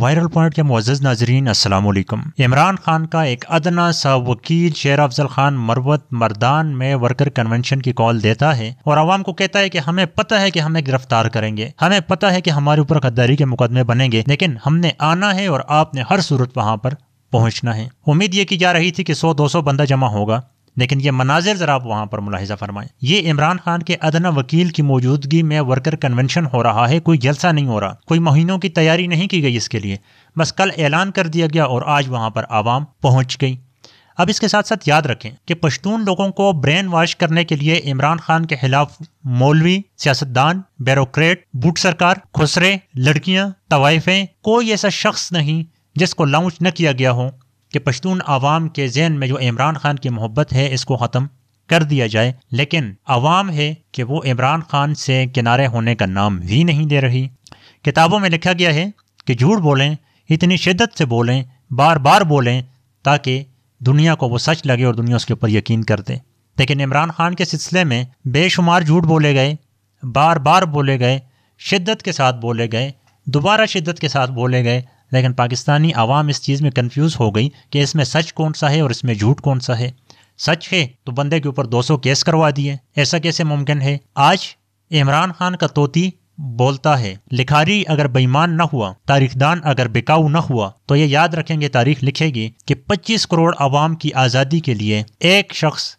viral point के Moz नाजरीन असलकम इमरान खान का एक अदना सा वकील शेर अफजल खान मरवत मरदान में वर्कर कन्वेंशन की कॉल देता है और आवाम को कहता है कि हमें पता है कि हमें गिरफ्तार करेंगे हमें पता है कि हमारे ऊपर गद्दारी के मुकदमे बनेंगे लेकिन हमने आना है और आपने हर सूरत वहाँ पर पहुँचना है उम्मीद ये की जा रही थी कि सौ दो सौ बंदा जमा होगा लेकिन ये मनाजिर ज़रा आप वहाँ पर मुलाहजा फरमाएं ये इमरान खान के अदना वकील की मौजूदगी में वर्कर कन्वेंशन हो रहा है कोई जलसा नहीं हो रहा कोई महीनों की तैयारी नहीं की गई इसके लिए बस कल ऐलान कर दिया गया और आज वहाँ पर आवाम पहुँच गई अब इसके साथ साथ याद रखें कि पश्तून लोगों को ब्रेन वॉश करने के लिए इमरान खान के खिलाफ मौलवी सियासतदान बैरोक्रेट बुट सरकार खुसरे लड़कियां तवाइफें कोई ऐसा शख्स नहीं जिसको लॉन्च न किया गया हो कि पश्तून आवाम के जहन में जो इमरान खान की मोहब्बत है इसको ख़त्म कर दिया जाए लेकिन आवाम है कि वो इमरान खान से किनारे होने का नाम भी नहीं दे रही किताबों में लिखा गया है कि झूठ बोलें इतनी शिद्दत से बोलें बार बार बोलें ताकि दुनिया को वो सच लगे और दुनिया उसके ऊपर यकीन कर दे लेकिन इमरान खान के सिलसिले में बेशुमार झूठ बोले गए बार बार बोले गए शिद्दत के साथ बोले गए दोबारा शिद्दत के साथ बोले गए लेकिन पाकिस्तानी आवाम इस चीज़ में कन्फ्यूज़ हो गई कि इसमें सच कौन सा है और इसमें झूठ कौन सा है सच है तो बंदे के ऊपर 200 केस करवा दिए ऐसा कैसे मुमकिन है आज इमरान खान का तोती बोलता है लिखारी अगर बेईमान न हुआ तारीखदान अगर बिकाऊ न हुआ तो ये याद रखेंगे तारीख लिखेगी कि 25 करोड़ आवाम की आज़ादी के लिए एक शख्स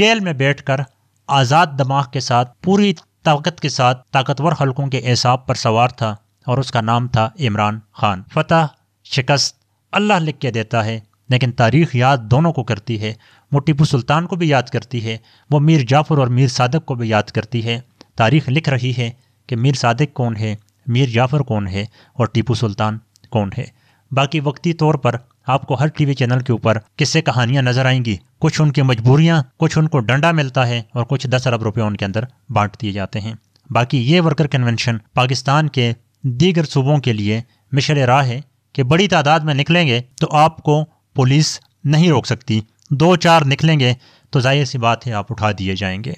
जेल में बैठकर आज़ाद दिमाग के साथ पूरी ताकत के साथ ताकतवर हलकों के एसाब पर सवार था और उसका नाम था इमरान खान फतह शिकस्त अल्लाह लिख के देता है लेकिन तारीख याद दोनों को करती है वो टीपू सुल्तान को भी याद करती है वो मीर जाफ़र और मीर सादक को भी याद करती है तारीख लिख रही है कि मीर सादक कौन है मीर जाफ़र कौन है और टीपू सुल्तान कौन है बाकी वक्ती तौर पर आपको हर टीवी चैनल के ऊपर किससे कहानियां नजर आएंगी कुछ उनकी मजबूरियां कुछ उनको डंडा मिलता है और कुछ दस अरब रुपये उनके अंदर बांट दिए जाते हैं बाकी ये वर्कर कन्वेंशन पाकिस्तान के दीगर सूबों के लिए मिशर राह है कि बड़ी तादाद में निकलेंगे तो आपको पुलिस नहीं रोक सकती दो चार निकलेंगे तो जाहिर सी बात है आप उठा दिए जाएंगे